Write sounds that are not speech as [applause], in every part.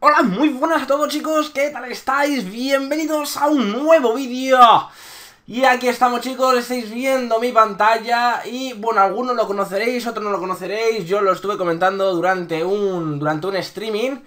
Hola, muy buenas a todos chicos, ¿qué tal estáis? Bienvenidos a un nuevo vídeo Y aquí estamos chicos, estáis viendo mi pantalla Y bueno, algunos lo conoceréis, otros no lo conoceréis Yo lo estuve comentando durante un, durante un streaming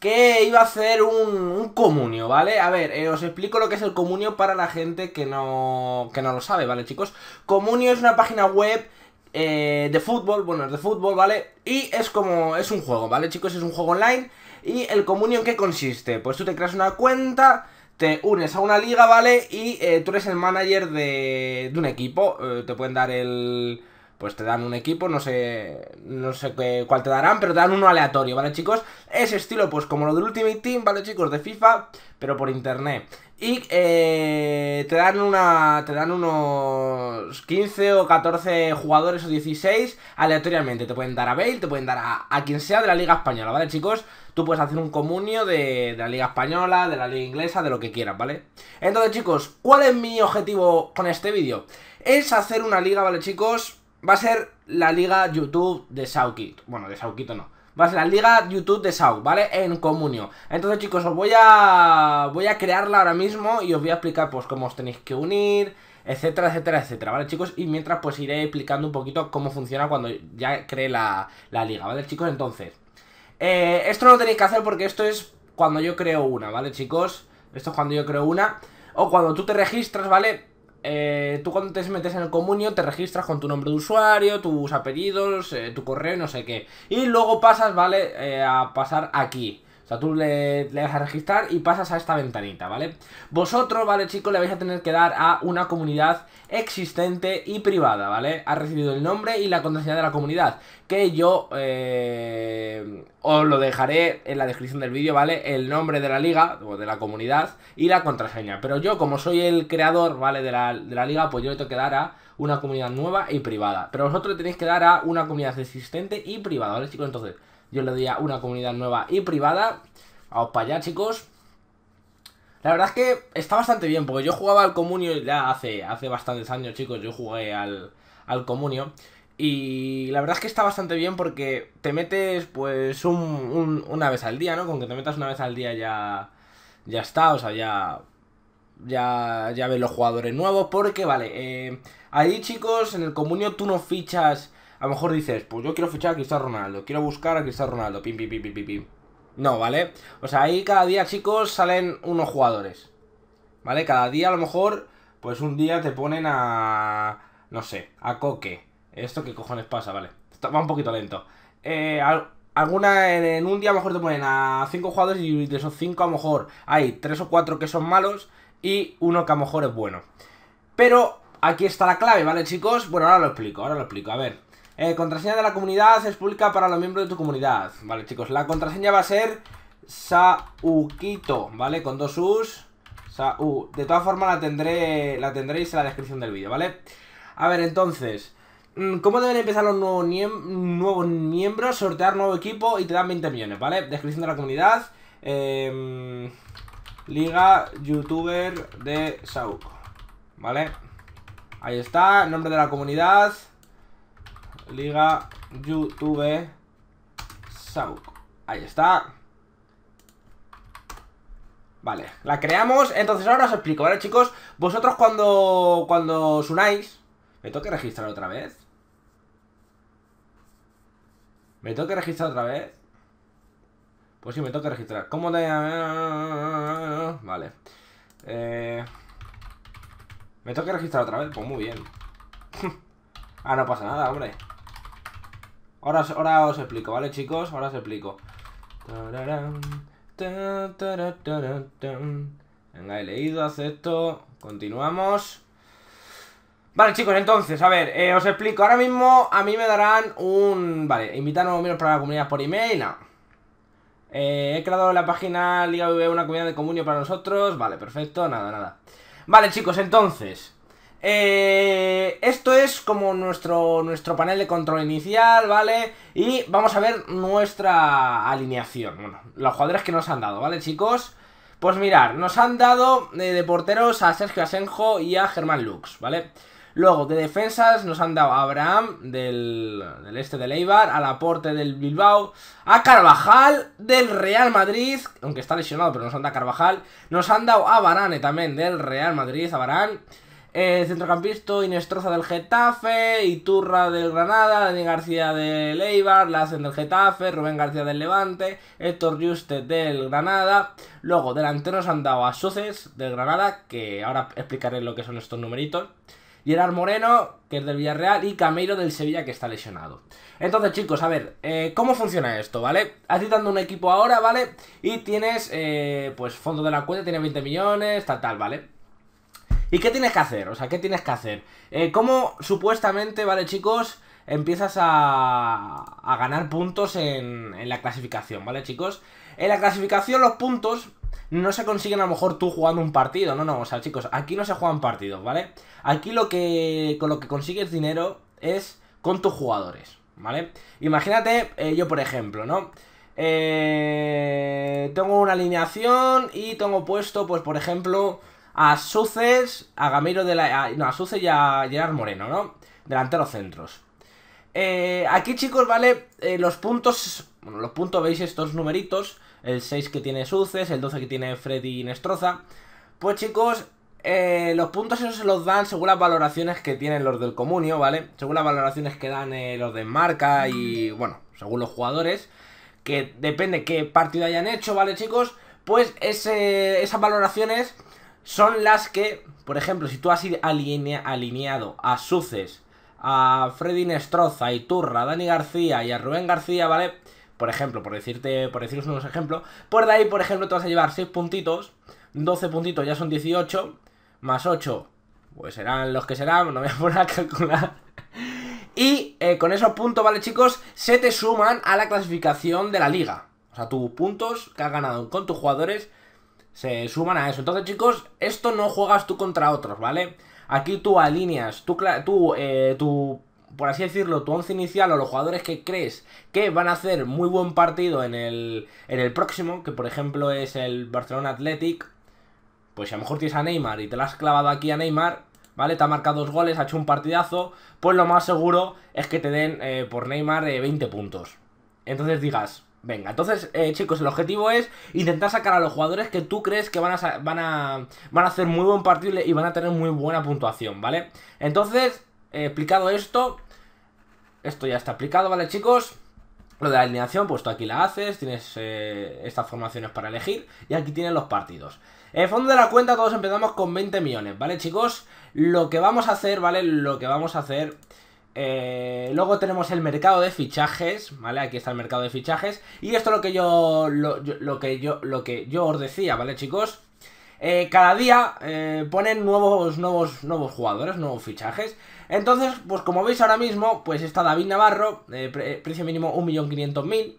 Que iba a hacer un, un comunio, ¿vale? A ver, eh, os explico lo que es el comunio para la gente que no, que no lo sabe, ¿vale chicos? Comunio es una página web eh, de fútbol, bueno, es de fútbol, ¿vale? Y es como, es un juego, ¿vale chicos? Es un juego online ¿Y el comunión qué consiste? Pues tú te creas una cuenta te unes a una liga, ¿vale? Y eh, tú eres el manager de, un equipo. Eh, te pueden dar el... Pues te dan un equipo, no sé no sé cuál te darán, pero te dan uno aleatorio, ¿vale, chicos? Ese estilo, pues como lo del Ultimate Team, ¿vale, chicos? De FIFA, pero por internet. Y eh, te dan una te dan unos 15 o 14 jugadores o 16 aleatoriamente. Te pueden dar a Bale, te pueden dar a, a quien sea de la Liga Española, ¿vale, chicos? Tú puedes hacer un comunio de, la liga española, de la liga inglesa, de lo que quieras, ¿vale? Entonces, chicos, ¿cuál es mi objetivo con este vídeo? Es hacer una liga, ¿vale, chicos? Va a ser la liga YouTube de sauki Bueno, de Saukito no. Va a ser la liga YouTube de Sauk, ¿vale? En comunio. Entonces, chicos, os voy a... Voy a crearla ahora mismo y os voy a explicar, pues, cómo os tenéis que unir etcétera, etcétera, etcétera, ¿vale, chicos? Y mientras, pues iré explicando un poquito cómo funciona cuando ya cree la liga, ¿vale, chicos? Entonces, eh, esto no lo tenéis que hacer porque esto es cuando yo creo una, ¿vale, chicos? Esto es cuando yo creo una. O cuando tú te registras, ¿vale? Eh, tú cuando te metes en el comunio te registras con tu nombre de usuario, tus apellidos, eh, tu correo no sé qué. Y luego pasas, ¿vale? a pasar aquí. O sea, tú le, le, a registrar y pasas a esta ventanita, ¿vale? Vosotros, ¿vale, chicos? Le vais a tener que dar a una comunidad existente y privada, ¿vale? Ha recibido el nombre y la contraseña de la comunidad, que yo eh, os lo dejaré en la descripción del vídeo, ¿vale? El nombre de la liga o de la comunidad y la contraseña. Pero yo, como soy el creador, ¿vale? De la, de la liga, pues yo le tengo que dar a una comunidad nueva y privada. Pero vosotros le tenéis que dar a una comunidad existente y privada, ¿vale, chicos? Entonces yo le di a una comunidad nueva y privada. Vamos para allá, chicos. La verdad es que está bastante bien, porque yo jugaba al Comunio ya hace, hace bastantes años, chicos, yo jugué al, al Comunio. Y la verdad es que está bastante bien porque te metes pues un, una vez al día, ¿no? Con que te metas una vez al día ya, ya está, o sea, ya, ya, ya ves los jugadores nuevos. Porque, vale, eh, ahí chicos, en el Comunio tú no fichas a lo mejor dices, pues yo quiero fichar a Cristiano Ronaldo, quiero buscar a Cristiano Ronaldo, pim, pim, pim, pim, pim, No, ¿vale? O sea, ahí cada día, chicos, salen unos jugadores. ¿Vale? Cada día a lo mejor, pues un día te ponen a... No sé, a Coque. ¿Esto qué cojones pasa? Vale. Esto va un poquito lento. Eh, alguna en, un día a lo mejor te ponen a cinco jugadores y de esos cinco a lo mejor hay tres o cuatro que son malos y uno que a lo mejor es bueno. Pero aquí está la clave, ¿vale, chicos? Bueno, ahora lo explico, ahora lo explico. A ver, eh, contraseña de la comunidad es pública para los miembros de tu comunidad. Vale, chicos, la contraseña va a ser Saukito, ¿vale? Con dos U's. Sau. De todas formas la tendré. La tendréis en la descripción del vídeo, ¿vale? A ver, entonces. Mm, ¿Cómo deben empezar los nuevos, miembros? Sortear nuevo equipo y te dan 20 millones, ¿vale? Descripción de la comunidad. Em, Liga Youtuber de Sauk. ¿Vale? Ahí está, nombre de la comunidad. Liga YouTube Sauk. Ahí está. Vale, la creamos. Entonces ahora os explico, ¿vale, chicos? Vosotros cuando, cuando os unáis... ¿Me tengo que registrar otra vez? ¿Me tengo que registrar otra vez? Pues sí, me tengo que registrar. ¿Cómo te...? Vale. Eh, ¿Me tengo que registrar otra vez? Pues muy bien. [laughs] ah, no pasa nada, hombre. Ahora, os explico, ¿vale, chicos? Ahora os explico. Venga, he leído, acepto. Continuamos. Vale, chicos, entonces, a ver, eh, os explico. Ahora mismo a mí me darán un... Vale, invitar a los miembros para la comunidad por email. Eh, he creado la página Liga una comunidad de comunio para nosotros. Vale, perfecto, nada, nada. Vale, chicos, entonces... Eh, esto es como nuestro, nuestro panel de control inicial, ¿vale? Y vamos a ver nuestra alineación, bueno, los jugadores que nos han dado, ¿vale, chicos? Pues mirar, nos han dado eh, de porteros a Sergio Asenjo y a Germán Lux, ¿vale? Luego, de defensas nos han dado a Abraham del, este de Eibar, Al aporte del Bilbao, a Carvajal del Real Madrid, aunque está lesionado, pero nos han dado a Carvajal. Nos han dado a Barane también del Real Madrid, a Barane Centrocampisto, eh, centrocampista Inestroza del Getafe, Iturra del Granada, Dani García del Eibar, Lazen del Getafe, Rubén García del Levante, Héctor Juste del Granada. Luego, delanteros han dado a Suces del Granada, que ahora explicaré lo que son estos numeritos. Gerard Moreno, que es del Villarreal, y Cameiro del Sevilla, que está lesionado. Entonces, chicos, a ver, eh, ¿cómo funciona esto, vale? agitando un equipo ahora, ¿vale? Y tienes, eh, pues, fondo de la cuenta, tiene 20 millones, tal, tal, ¿vale? ¿Y qué tienes que hacer? O sea, ¿qué tienes que hacer? Eh, ¿Cómo supuestamente, vale chicos, empiezas a, a ganar puntos en, en la clasificación, vale chicos? En la clasificación los puntos no se consiguen a lo mejor tú jugando un partido, no, no, o sea chicos, aquí no se juegan partidos, ¿vale? Aquí lo que, con lo que consigues dinero es con tus jugadores, ¿vale? Imagínate, eh, yo por ejemplo, ¿no? Eh, tengo una alineación y tengo puesto, pues por ejemplo, a Suces, a Gamiro de la... no, a Suces y a Gerard Moreno, ¿no? Delanteros centros. Eh, aquí, chicos, ¿vale? Eh, los puntos... Bueno, los puntos veis estos numeritos. El 6 que tiene Suces, el 12 que tiene Freddy Nestroza. Pues, chicos, eh, los puntos esos se los dan según las valoraciones que tienen los del comunio, ¿vale? Según las valoraciones que dan los de marca y, bueno, según los jugadores. Que depende qué partido hayan hecho, ¿vale, chicos? Pues esas valoraciones son las que, por ejemplo, si tú has alineado a Suces, a Freddy Nestroza, a Iturra, a Dani García y a Rubén García, ¿vale? Por ejemplo, por decirte, por deciros unos ejemplos, por pues de ahí, por ejemplo, te vas a llevar 6 puntitos, 12 puntitos ya son 18, más 8, pues serán los que serán, no voy a poner a calcular. Y eh, con esos puntos, ¿vale, chicos? Se te suman a la clasificación de la liga. O sea, tus puntos que has ganado con tus jugadores se suman a eso. Entonces, chicos, esto no juegas tú contra otros, ¿vale? Aquí tú alineas, tú, tú eh, por así decirlo, tu once inicial o los jugadores que crees que van a hacer muy buen partido en el, próximo, que por ejemplo es el Barcelona Athletic, pues a lo mejor tienes a Neymar y te lo has clavado aquí a Neymar, ¿vale? Te ha marcado dos goles, ha hecho un partidazo, pues lo más seguro es que te den eh, por Neymar 20 eh, puntos. Entonces digas, Venga, entonces, eh, chicos, el objetivo es intentar sacar a los jugadores que tú crees que van a, van a, a hacer muy buen partido y van a tener muy buena puntuación, ¿vale? Entonces, eh, explicado esto, esto ya está aplicado, ¿vale, chicos? Lo de la alineación, pues tú aquí la haces, tienes eh, estas formaciones para elegir y aquí tienes los partidos. En el fondo de la cuenta todos empezamos con 20 millones, ¿vale, chicos? Lo que vamos a hacer, ¿vale? Lo que vamos a hacer eh, luego tenemos el mercado de fichajes, ¿vale? Aquí está el mercado de fichajes. Y esto es lo que yo. Lo, que yo. Lo que yo os decía, ¿vale, chicos? Eh, cada día eh, ponen nuevos, nuevos, nuevos jugadores, nuevos fichajes. Entonces, pues como veis ahora mismo, pues está David Navarro, precio mínimo 1.500.000.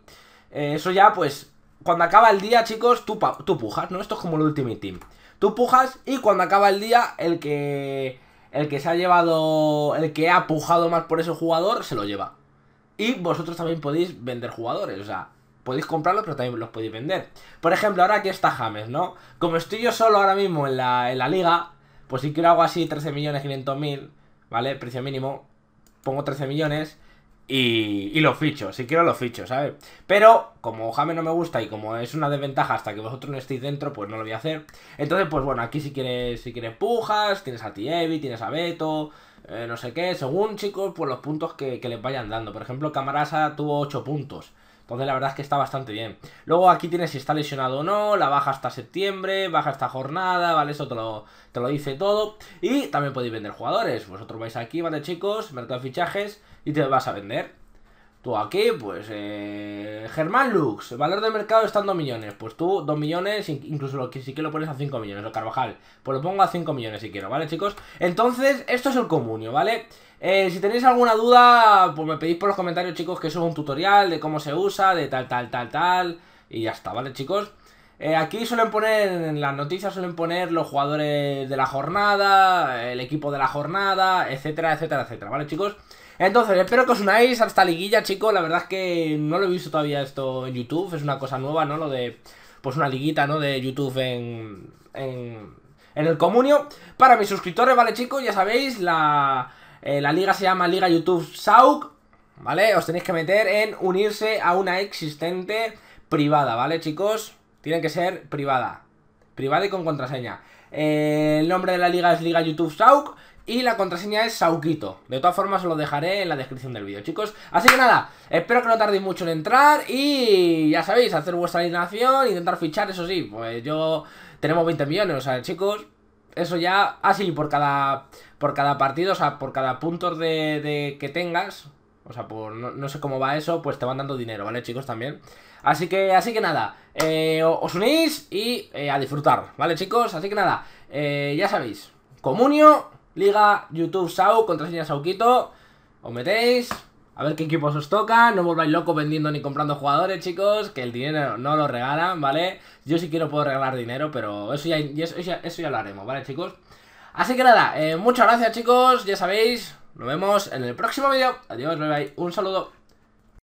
eso ya, pues, cuando acaba el día, chicos, tú, tú pujas, ¿no? Esto es como el Ultimate Team. Tú pujas y cuando acaba el día, el que el que se ha llevado, el que ha pujado más por ese jugador, se lo lleva. Y vosotros también podéis vender jugadores, o sea, podéis comprarlos, pero también los podéis vender. Por ejemplo, ahora aquí está James, ¿no? Como estoy yo solo ahora mismo en la, liga, pues si quiero algo así, 13.500.000 ¿vale? Precio mínimo, pongo 13 millones y, los fichos, si quiero los fichos, ¿sabes? Pero como Jame no me gusta y como es una desventaja hasta que vosotros no estéis dentro, pues no lo voy a hacer. Entonces, pues bueno, aquí si quieres, si quieres pujas, tienes a Tievi, tienes a Beto, eh, no sé qué, según chicos, pues los puntos que, que les vayan dando. Por ejemplo, Camarasa tuvo 8 puntos. Entonces la verdad es que está bastante bien. Luego aquí tienes si está lesionado o no, la baja hasta septiembre, baja esta jornada, ¿vale? Eso te lo, te lo dice todo. Y también podéis vender jugadores. Vosotros vais aquí, ¿vale chicos? Mercado de fichajes y te vas a vender. Tú aquí, pues, eh, Germán Lux, valor de mercado está en 2 millones. Pues tú, 2 millones, incluso lo que, si quiero lo pones a 5 millones. O Carvajal, pues lo pongo a 5 millones si quiero, ¿vale, chicos? Entonces, esto es el comunio, ¿vale? Eh, si tenéis alguna duda, pues me pedís por los comentarios, chicos, que eso es un tutorial de cómo se usa, de tal, tal, tal, tal. Y ya está, ¿vale, chicos? Eh, aquí suelen poner, en las noticias suelen poner los jugadores de la jornada, el equipo de la jornada, etcétera, etcétera, etcétera, ¿vale, chicos? Entonces, espero que os unáis a esta liguilla, chicos. La verdad es que no lo he visto todavía esto en YouTube. Es una cosa nueva, ¿no? Lo de, pues una liguita, ¿no? De YouTube en, en, el comunio. Para mis suscriptores, ¿vale, chicos? Ya sabéis, la, eh, la liga se llama Liga YouTube Sauk, ¿vale? Os tenéis que meter en unirse a una existente privada, ¿vale, chicos? Tiene que ser privada. Privada y con contraseña. Eh, el nombre de la liga es Liga YouTube Sauk. Y la contraseña es Sauquito. De todas formas, os lo dejaré en la descripción del vídeo, chicos. Así que nada, espero que no tardéis mucho en entrar. Y ya sabéis, hacer vuestra alineación, intentar fichar, eso sí. Pues yo... Tenemos 20 millones, o sea, chicos... Eso ya... Así, por cada... Por cada partido, o sea, por cada punto de, de que tengas... O sea, por no, sé cómo va eso, pues te van dando dinero, ¿vale, chicos? También. Así que, así que nada, eh, os unís y eh, a disfrutar, ¿vale, chicos? Así que nada, eh, ya sabéis. Comunio, Liga, YouTube, Sau, contraseña Sauquito. Os metéis, a ver qué equipos os toca. No volváis locos vendiendo ni comprando jugadores, chicos. Que el dinero no lo regalan, ¿vale? Yo sí quiero puedo regalar dinero, pero eso ya, eso eso ya lo haremos, ¿vale, chicos? Así que nada, eh, muchas gracias chicos, ya sabéis, nos vemos en el próximo vídeo. Adiós, bye un saludo.